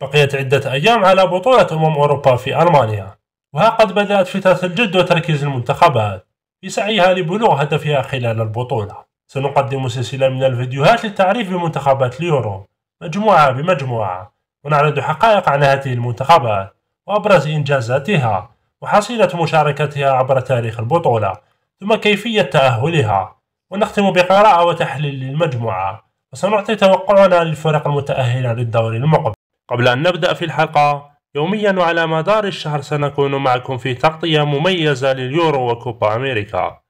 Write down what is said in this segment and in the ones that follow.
بقيت عدة أيام على بطولة أمم أوروبا في ألمانيا وها قد بدأت فتاة الجد وتركيز المنتخبات في سعيها لبلوغ هدفها خلال البطولة سنقدم سلسلة من الفيديوهات للتعريف بمنتخبات اليورو مجموعة بمجموعة ونعرض حقائق عن هذه المنتخبات وأبرز إنجازاتها وحصيلة مشاركتها عبر تاريخ البطولة ثم كيفية تأهلها ونختم بقراءة وتحليل للمجموعة وسنعطي توقعنا للفرق المتأهلة للدور المقبل قبل أن نبدأ في الحلقة يوميا وعلى مدار الشهر سنكون معكم في تغطية مميزة لليورو وكوبا أمريكا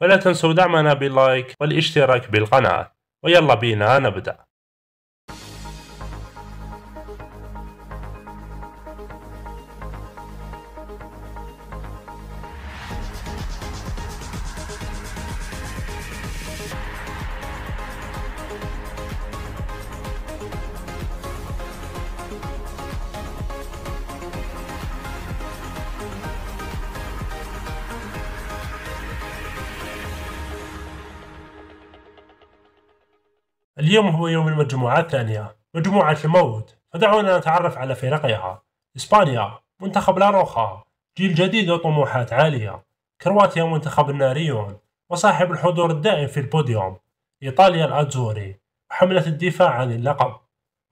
فلا تنسوا دعمنا باللايك والاشتراك بالقناة ويلا بينا نبدأ اليوم هو يوم المجموعة الثانية مجموعة الموت فدعونا نتعرف على فرقها إسبانيا منتخب لاروخا جيل جديد وطموحات عالية كرواتيا منتخب الناريون وصاحب الحضور الدائم في البوديوم إيطاليا الأتزوري وحملة الدفاع عن اللقب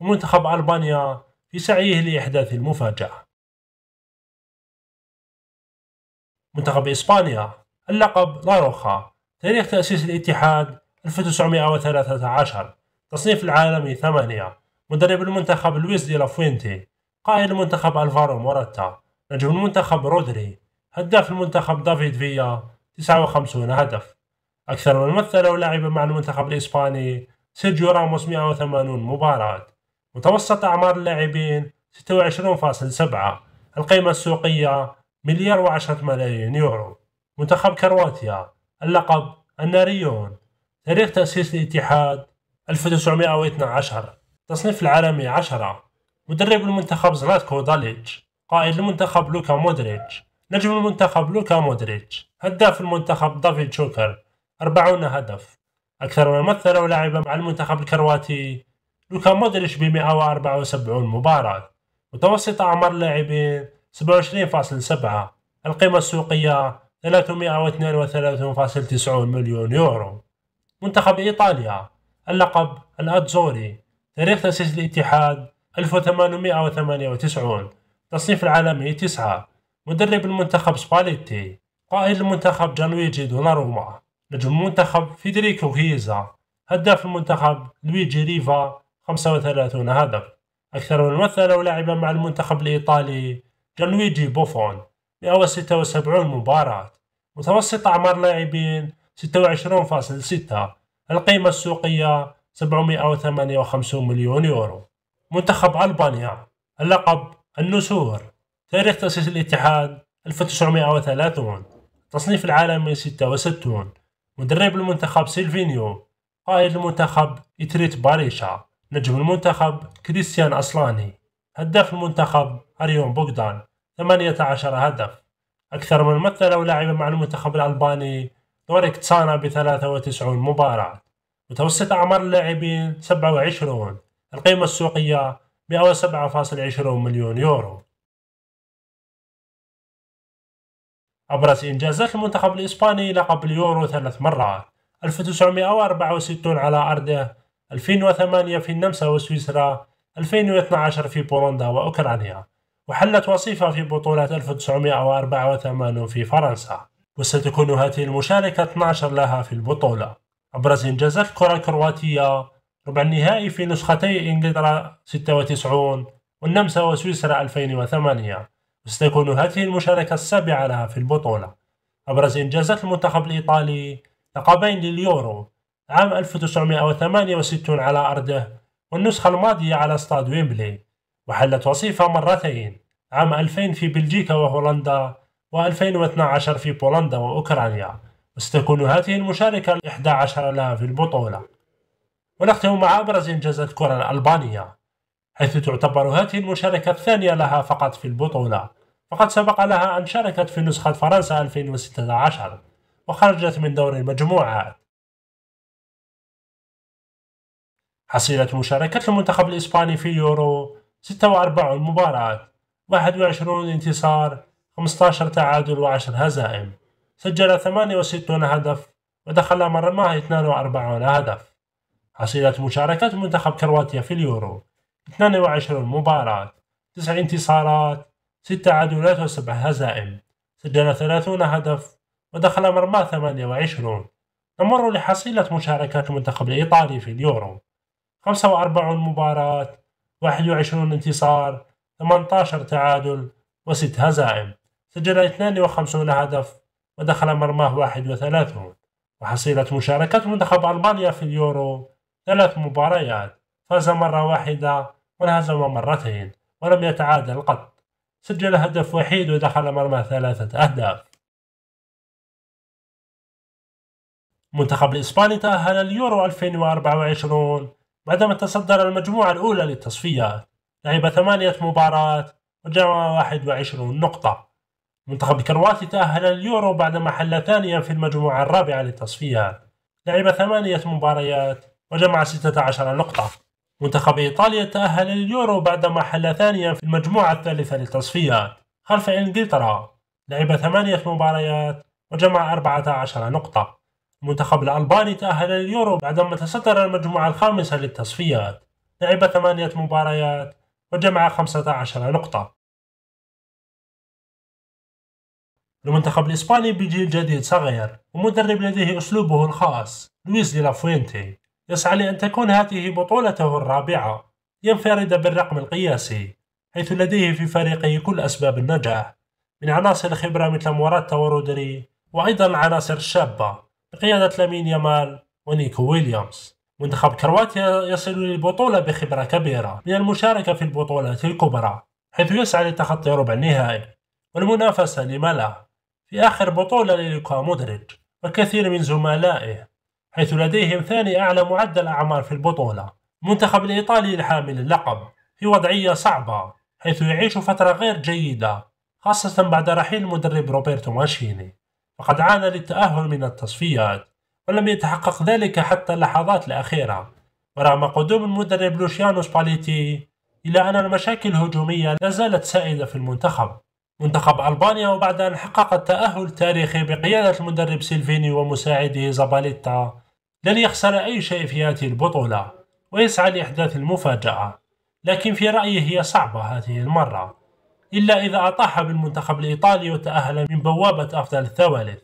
ومنتخب ألبانيا في سعيه لإحداث المفاجأة منتخب إسبانيا اللقب لاروخا تاريخ تأسيس الاتحاد 1913 تصنيف العالمي ثمانية مدرب المنتخب لويس دي لافوينتي قائد المنتخب ألفارو موراتا نجم المنتخب رودري هداف المنتخب دافيد فيا 59 هدف أكثر من مثل ولعب مع المنتخب الإسباني سيرجيو راموس 180 مباراة متوسط أعمار اللاعبين 26.7 القيمة السوقية مليار وعشرة ملايين يورو منتخب كرواتيا اللقب الناريون تاريخ تأسيس الاتحاد 1912 تصنيف العالمي 10 مدرب المنتخب زلاتكو داليتش قائد المنتخب لوكا مودريتش نجم المنتخب لوكا مودريتش هداف المنتخب دافيد شوكر 40 هدف أكثر من ممثل ولعب مع المنتخب الكرواتي لوكا مودريتش ب 174 مباراة متوسط أعمار اللاعبين 27.7 القيمة السوقية 332.90 مليون يورو منتخب إيطاليا اللقب الأتزوري تاريخ تأسيس الاتحاد 1898 تصنيف العالمي 9 مدرب المنتخب سباليتي قائد المنتخب جانويجي دوناروما نجم المنتخب فيدريكو هيزا هداف المنتخب لويجي ريفا 35 هدف أكثر من مثل ولعب مع المنتخب الإيطالي جانويجي بوفون 176 مباراة متوسط أعمار لاعبين 26.6 القيمة السوقية 758 مليون يورو منتخب ألبانيا اللقب النسور تاريخ تأسيس الاتحاد 1930 التصنيف العالمي 66 مدرب المنتخب سيلفينيو قائد المنتخب إتريت باريشا نجم المنتخب كريستيان أصلاني هداف المنتخب أريون بوغدان 18 هدف أكثر من مثل أو لاعب مع المنتخب الألباني دوريك تسانا ب 93 مباراة متوسط أعمار اللاعبين 27 القيمة السوقية 107.20 مليون يورو أبرز إنجازات المنتخب الإسباني لقب اليورو ثلاث مرات 1964 على أرضه 2008 في النمسا وسويسرا 2012 في بولندا وأوكرانيا وحلت وصيفة في بطولة 1984 في فرنسا وستكون هذه المشاركة 12 لها في البطولة أبرز إنجازات الكرة الكرواتية ربع النهائي في نسختي إنجلترا 96 والنمسا وسويسرا 2008 وستكون هذه المشاركة السابعة لها في البطولة أبرز إنجازات المنتخب الإيطالي لقبين لليورو عام 1968 على أرضه والنسخة الماضية على استاد ويمبلي وحلت وصيفة مرتين عام 2000 في بلجيكا وهولندا و2012 في بولندا وأوكرانيا وستكون هذه المشاركة الإحدى عشر لها في البطولة ونختم مع أبرز إنجازات كرة الألبانية حيث تعتبر هذه المشاركة الثانية لها فقط في البطولة فقد سبق لها أن شاركت في نسخة فرنسا 2016 وخرجت من دور المجموعات حصيلة مشاركة المنتخب الإسباني في يورو 46 مباراة 21 انتصار 15 تعادل و10 هزائم سجل 68 هدف ودخل مرماه 42 هدف حصيلة مشاركة منتخب كرواتيا في اليورو 22 مباراة 9 انتصارات 6 تعادلات و7 هزائم سجل 30 هدف ودخل مرماه 28 نمر لحصيلة مشاركة المنتخب الإيطالي في اليورو 45 مباراة 21 انتصار 18 تعادل و6 هزائم سجل 52 هدف ودخل مرماه 31 وحصيلة مشاركة منتخب ألمانيا في اليورو ثلاث مباريات فاز مرة واحدة وانهزم مرتين ولم يتعادل قط سجل هدف وحيد ودخل مرمى ثلاثة أهداف منتخب الإسباني تأهل اليورو 2024 بعدما تصدر المجموعة الأولى للتصفيات لعب ثمانية مباريات وجمع 21 نقطة منتخب كرواتي تأهل اليورو بعدما حل ثانيا في المجموعة الرابعة للتصفية لعب ثمانية مباريات وجمع 16 نقطة منتخب إيطاليا تأهل لليورو بعدما حل ثانيا في المجموعة الثالثة للتصفية خلف إنجلترا لعب ثمانية مباريات وجمع 14 نقطة المنتخب الألباني تأهل لليورو بعدما تصدر المجموعة الخامسة للتصفيات لعب ثمانية مباريات وجمع 15 نقطة المنتخب الإسباني بجيل جديد صغير ومدرب لديه أسلوبه الخاص لويس دي لافوينتي يسعى لأن تكون هذه بطولته الرابعة ينفرد بالرقم القياسي حيث لديه في فريقه كل أسباب النجاح من عناصر خبرة مثل موراتا ورودري وأيضا عناصر شابة بقيادة لامين يامال ونيكو ويليامز منتخب كرواتيا يصل للبطولة بخبرة كبيرة من المشاركة في البطولات الكبرى حيث يسعى لتخطي ربع النهائي والمنافسة لملا في آخر بطولة للوكا مودريتش وكثير من زملائه حيث لديهم ثاني أعلى معدل أعمار في البطولة منتخب الإيطالي الحامل اللقب في وضعية صعبة حيث يعيش فترة غير جيدة خاصة بعد رحيل المدرب روبرتو ماشيني فقد عانى للتأهل من التصفيات ولم يتحقق ذلك حتى اللحظات الأخيرة ورغم قدوم المدرب لوشيانو سباليتي إلا أن المشاكل الهجومية لا زالت سائدة في المنتخب منتخب ألبانيا وبعد أن حقق التأهل التاريخي بقيادة المدرب سيلفيني ومساعده زاباليتا لن يخسر أي شيء في هذه البطولة ويسعى لإحداث المفاجأة لكن في رأيي هي صعبة هذه المرة إلا إذا أطاح بالمنتخب الإيطالي وتأهل من بوابة أفضل الثوالث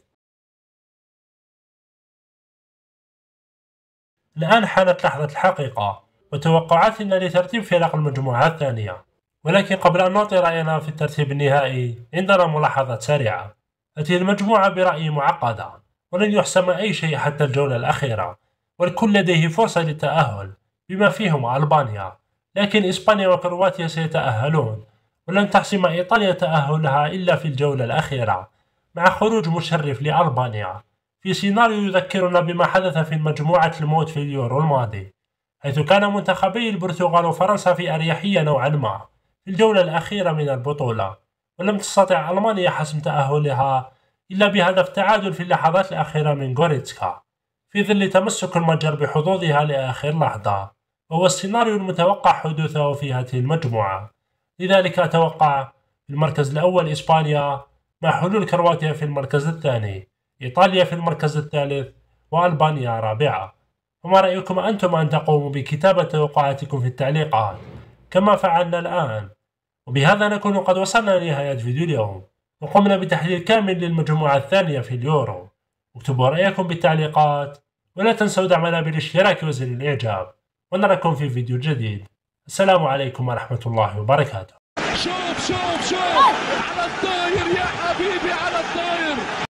الآن حانت لحظة الحقيقة وتوقعاتنا لترتيب فرق المجموعة الثانية ولكن قبل أن نعطي رأينا في الترتيب النهائي عندنا ملاحظات سريعة هذه المجموعة برأيي معقدة ولن يحسم أي شيء حتى الجولة الأخيرة والكل لديه فرصة للتأهل بما فيهم ألبانيا لكن إسبانيا وكرواتيا سيتأهلون ولن تحسم إيطاليا تأهلها إلا في الجولة الأخيرة مع خروج مشرف لألبانيا في سيناريو يذكرنا بما حدث في مجموعة الموت في اليورو الماضي حيث كان منتخبي البرتغال وفرنسا في أريحية نوعا ما في الجولة الأخيرة من البطولة ولم تستطع ألمانيا حسم تأهلها إلا بهدف تعادل في اللحظات الأخيرة من غوريتسكا في ظل تمسك المجر بحظوظها لآخر لحظة وهو السيناريو المتوقع حدوثه في هذه المجموعة لذلك أتوقع في المركز الأول إسبانيا مع حلول كرواتيا في المركز الثاني إيطاليا في المركز الثالث وألبانيا رابعة وما رأيكم أنتم أن تقوموا بكتابة توقعاتكم في التعليقات كما فعلنا الآن وبهذا نكون قد وصلنا لنهاية فيديو اليوم وقمنا بتحليل كامل للمجموعة الثانية في اليورو اكتبوا رأيكم بالتعليقات ولا تنسوا دعمنا بالاشتراك وزر الإعجاب ونراكم في فيديو جديد السلام عليكم ورحمة الله وبركاته شوف شوف شوف على الطاير يا حبيبي